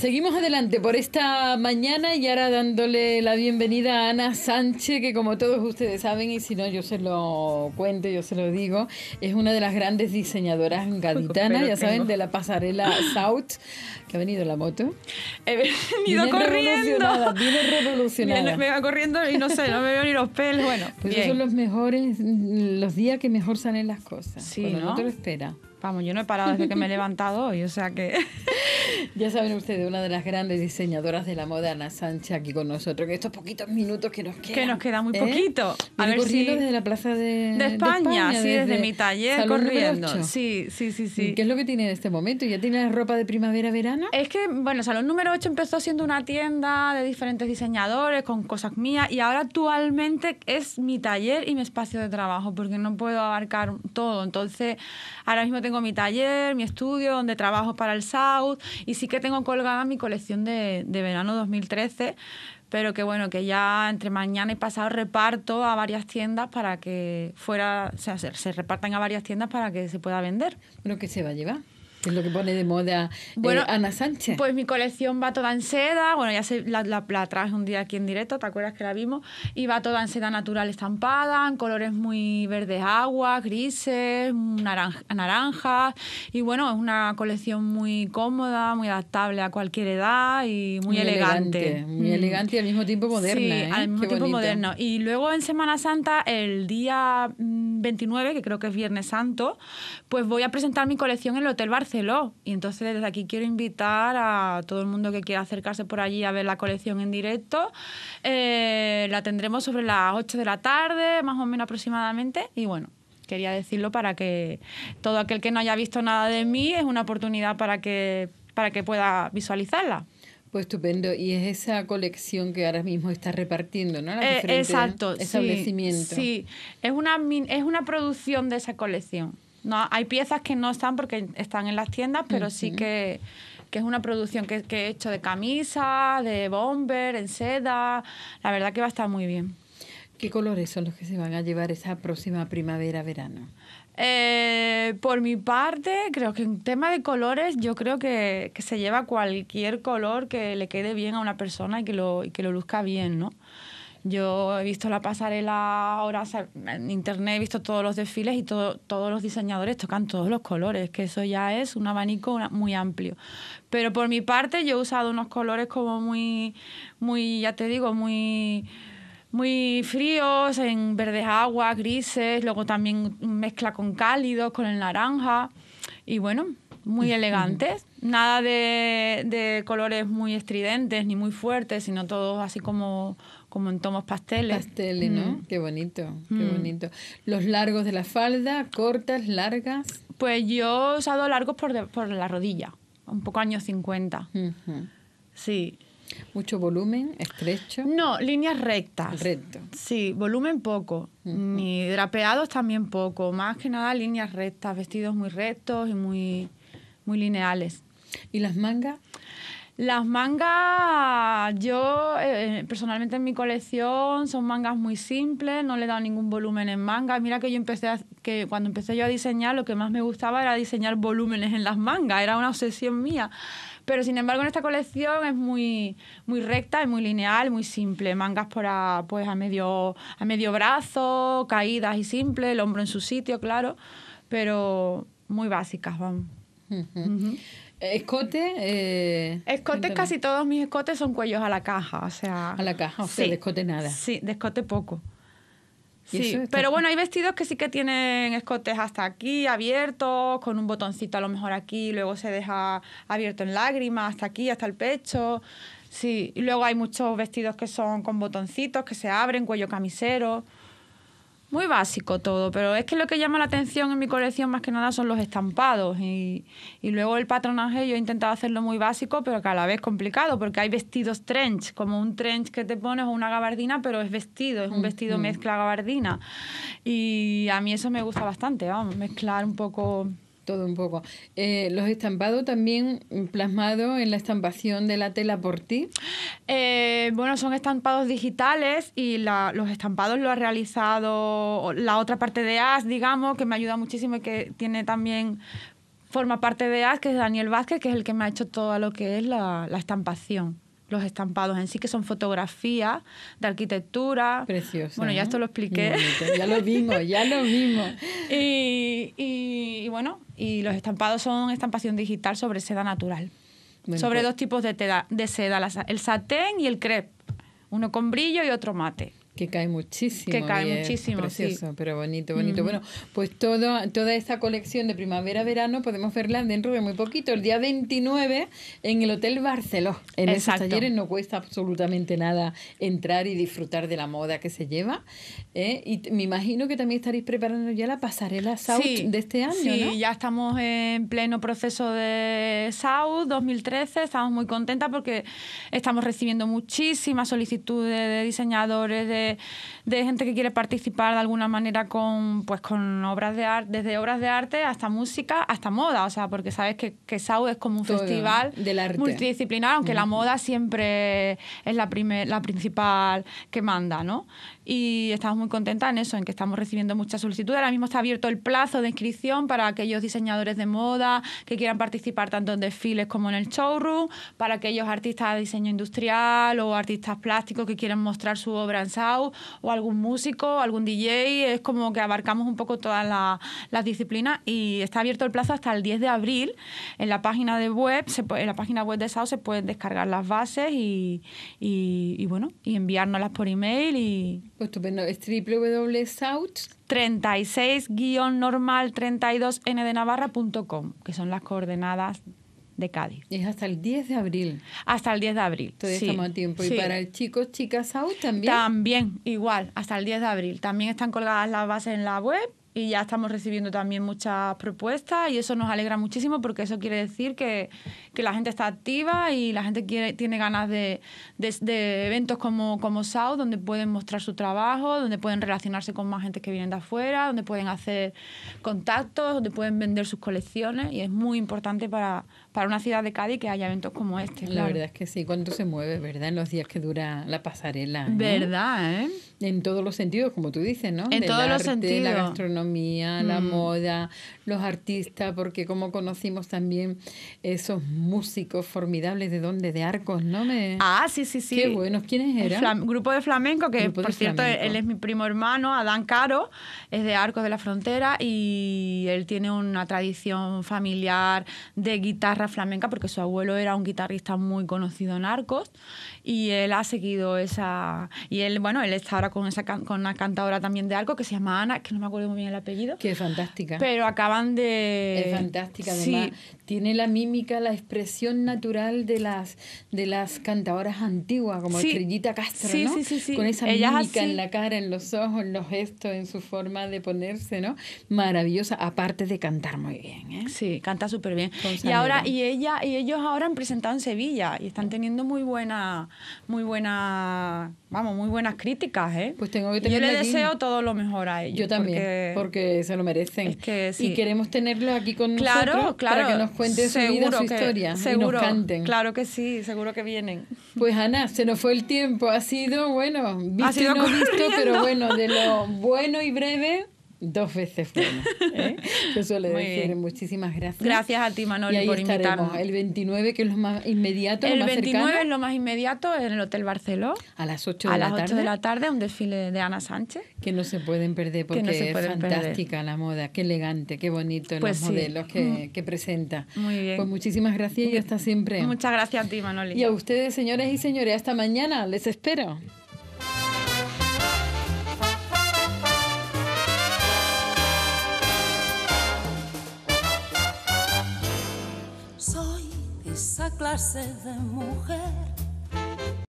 Seguimos adelante por esta mañana y ahora dándole la bienvenida a Ana Sánchez, que como todos ustedes saben, y si no yo se lo cuento, yo se lo digo, es una de las grandes diseñadoras gaditanas, ya saben, de la pasarela South, que ha venido la moto. He venido corriendo. viene revolucionada. me va corriendo y no sé, no me veo ni los pelos, bueno. Pues esos son los mejores, los días que mejor salen las cosas. Sí, cuando te lo espera. Vamos, yo no he parado desde que me he levantado hoy, o sea que... ya saben ustedes, una de las grandes diseñadoras de la moda, Ana Sánchez, aquí con nosotros, en estos poquitos minutos que nos quedan. Que nos queda muy ¿eh? poquito. A ver si... desde la plaza de, España, sí, desde, mi taller corriendo. Sí, sí, sí, sí. ¿Qué es lo que tiene en este momento? ¿Ya tiene la ropa de primavera-verano? Es que, bueno, Salón número 8 empezó siendo una tienda de diferentes diseñadores, con cosas mías, y ahora actualmente es mi taller y mi espacio de trabajo, porque no puedo abarcar todo. Entonces, ahora mismo tengo tengo mi taller, mi estudio, donde trabajo para el South, y sí que tengo colgada mi colección de, de verano 2013 pero que bueno, que ya entre mañana y pasado reparto a varias tiendas para que fuera, o sea, se, repartan a varias tiendas para que se pueda vender. lo que se va a llevar? Es lo que pone de moda eh, bueno, Ana Sánchez. Pues mi colección va toda en seda. Bueno, ya la, la, traje un día aquí en directo, ¿te acuerdas que la vimos? Y va toda en seda natural estampada, en colores muy verdes agua, grises, naranja, naranjas. Y bueno, es una colección muy cómoda, muy adaptable a cualquier edad y muy, elegante. Muy mm. elegante y al mismo tiempo moderna. Sí, al ¿eh? mismo tiempo moderno. Y luego en Semana Santa, el día mm, 29, que creo que es Viernes Santo, pues voy a presentar mi colección en el Hotel Barceló. Y entonces desde aquí quiero invitar a todo el mundo que quiera acercarse por allí a ver la colección en directo. Eh, la tendremos sobre las 8 de la tarde, más o menos aproximadamente. Y bueno, quería decirlo para que todo aquel que no haya visto nada de mí es una oportunidad para que, para que pueda visualizarla. Pues estupendo. Y es esa colección que ahora mismo está repartiendo, ¿no? la eh, exacto. Sí, Es, una, es una producción de esa colección. No, hay piezas que no están porque están en las tiendas, pero sí que, es una producción que, he hecho de camisa, de bomber, en seda. La verdad que va a estar muy bien. ¿Qué colores son los que se van a llevar esa próxima primavera-verano? Eh, por mi parte, creo que en tema de colores, yo creo que, se lleva cualquier color que le quede bien a una persona y que lo, que lo luzca bien, ¿no? Yo he visto la pasarela ahora, en internet he visto todos los desfiles y todos los diseñadores tocan todos los colores, que eso ya es un abanico muy amplio. Pero por mi parte yo he usado unos colores como muy, muy ya te digo, muy muy fríos, en verdes aguas, grises, luego también mezcla con cálidos, con el naranja y bueno, muy elegantes. Nada de, colores muy estridentes ni muy fuertes, sino todos así como como en tomos pasteles. Pasteles, ¿no? Qué bonito, qué bonito. Los largos de la falda, cortas, largas. Pues yo he usado largos por, por la rodilla, un poco años 50. Sí. Mucho volumen, estrecho. No, líneas rectas. Recto. Sí, volumen poco. Ni drapeados también poco. Más que nada líneas rectas, vestidos muy rectos y muy, muy lineales. ¿Y las mangas? Las mangas, yo eh, personalmente en mi colección son mangas muy simples, no le he dado ningún volumen en mangas. Mira que yo empecé, que cuando empecé yo a diseñar, lo que más me gustaba era diseñar volúmenes en las mangas, era una obsesión mía. Pero sin embargo, en esta colección es muy, recta, es muy lineal, muy simple. Mangas por a, pues, a, medio, a medio brazo, caídas y simple, el hombro en su sitio, claro. Pero muy básicas, vamos. ¿Escote? Eh, escote. casi todos mis escotes son cuellos a la caja, o sea. A la caja, o sea, escote nada. Sí, de escote poco. Sí, pero bueno, hay vestidos que sí que tienen escotes hasta aquí, abiertos, con un botoncito a lo mejor aquí, luego se deja abierto en lágrimas, hasta aquí, hasta el pecho. Sí, y luego hay muchos vestidos que son con botoncitos, que se abren, cuello camisero muy básico todo, pero es que lo que llama la atención en mi colección más que nada son los estampados y, y, luego el patronaje yo he intentado hacerlo muy básico, pero que a la vez complicado, porque hay vestidos trench, como un trench que te pones o una gabardina, pero es vestido, es un vestido mezcla gabardina. Y a mí eso me gusta bastante, vamos, mezclar un poco todo un poco. Eh, ¿Los estampados también plasmados en la estampación de la tela por ti? Eh, bueno, son estampados digitales y la, los estampados lo ha realizado la otra parte de AS, digamos, que me ayuda muchísimo y que tiene también forma parte de AS, que es Daniel Vázquez, que es el que me ha hecho todo lo que es la estampación los estampados en sí, que son fotografías de arquitectura. Precioso. Bueno, ya ¿eh? esto lo expliqué. ya lo vimos, ya lo vimos. y, bueno, y los estampados son estampación digital sobre seda natural. sobre dos tipos de, de seda, el satén y el crepe. Uno con brillo y otro mate. Que cae muchísimo. Que cae muchísimo. Precioso, pero bonito, bonito. Bueno, pues todo, toda esta colección de primavera-verano podemos verla dentro de muy poquito, el día 29 en el Hotel Barceló. En esos talleres no cuesta absolutamente nada entrar y disfrutar de la moda que se lleva. ¿eh? Y me imagino que también estaréis preparando ya la pasarela South de este año. Sí, ya estamos en pleno proceso de South 2013. Estamos muy contentas porque estamos recibiendo muchísimas solicitudes de diseñadores, de de, gente que quiere participar de alguna manera con, pues, con obras de arte, desde obras de arte hasta música, hasta moda, o sea, porque sabes que, que SAU es como un festival multidisciplinar, aunque la moda siempre es la, primer, la principal que manda, ¿no? Y estamos muy contentas en eso, en que estamos recibiendo muchas solicitudes. Ahora mismo está abierto el plazo de inscripción para aquellos diseñadores de moda que quieran participar tanto en desfiles como en el showroom, para aquellos artistas de diseño industrial o artistas plásticos que quieran mostrar su obra en SAU o algún músico, algún DJ, es como que abarcamos un poco todas las disciplinas y está abierto el plazo hasta el 10 de abril. En la página de web, se, en la página web de SAO se pueden descargar las bases y, bueno, y enviárnoslas por email y... Pues estupendo, es www.south 36-normal32n de Navarra.com, que son las coordenadas de Cádiz. Es hasta el 10 de abril. Hasta el 10 de abril. Todavía estamos a tiempo. ¿Y para el chicos, chicas out también? También, igual, hasta el 10 de abril. También están colgadas las bases en la web y ya estamos recibiendo también muchas propuestas y eso nos alegra muchísimo porque eso quiere decir que, la gente está activa y la gente quiere, tiene ganas de, eventos como, como SAU, donde pueden mostrar su trabajo, donde pueden relacionarse con más gente que vienen de afuera, donde pueden hacer contactos, donde pueden vender sus colecciones y es muy importante para, para una ciudad de Cádiz que haya eventos como este. La verdad es que sí, cuando se mueve, ¿verdad? En los días que dura la pasarela. ¿eh? ¿Verdad, eh? En todos los sentidos, como tú dices, ¿no? En todos los sentidos. La gastronomía, la mm. moda, los artistas, porque como conocimos también esos músicos formidables de dónde de Arcos, ¿no? Me... Ah, sí, sí, sí. Qué buenos, ¿quiénes eran? grupo de flamenco, que por cierto, él es mi primo hermano, Adán Caro, es de Arcos de la Frontera y él tiene una tradición familiar de guitarra flamenca porque su abuelo era un guitarrista muy conocido en Arcos y él ha seguido esa y él bueno él está ahora con esa con una cantadora también de Arcos que se llama Ana que no me acuerdo muy bien el apellido que es fantástica pero acaban de es fantástica además tiene la mímica la expresión natural de las de las cantadoras antiguas como Estrellita Castro ¿no? con esa mímica en la cara en los ojos en los gestos en su forma de ponerse no maravillosa aparte de cantar muy bien ¿eh? sí canta súper bien y ahora y ella y ellos ahora han presentado en Sevilla y están teniendo muy buena, muy buena, vamos, muy buenas críticas, ¿eh? Pues tengo que Yo le deseo todo lo mejor a ellos. Yo también, porque, se lo merecen. Y queremos tenerlos aquí con nosotros para que nos cuente su vida, su historia nos canten. Claro que sí, seguro que vienen. Pues Ana, se nos fue el tiempo, ha sido bueno, visto ha sido no visto, pero bueno, de lo bueno y breve Dos veces fue. ¿eh? suele muchísimas gracias. Gracias a ti, Manoli, y ahí estaremos. El 29, que es lo más inmediato. El lo más 29 es lo más inmediato en el Hotel Barceló. A las 8 de la tarde. A las de la tarde, un desfile de Ana Sánchez. Que no se pueden perder porque es fantástica la moda. Qué elegante, qué bonito los pues modelos que, mm. que, presenta. Muy bien. Pues muchísimas gracias y hasta siempre. Muchas gracias a ti, Manoli. Y a ustedes, señores y señores, hasta mañana. Les espero. esa clase de mujer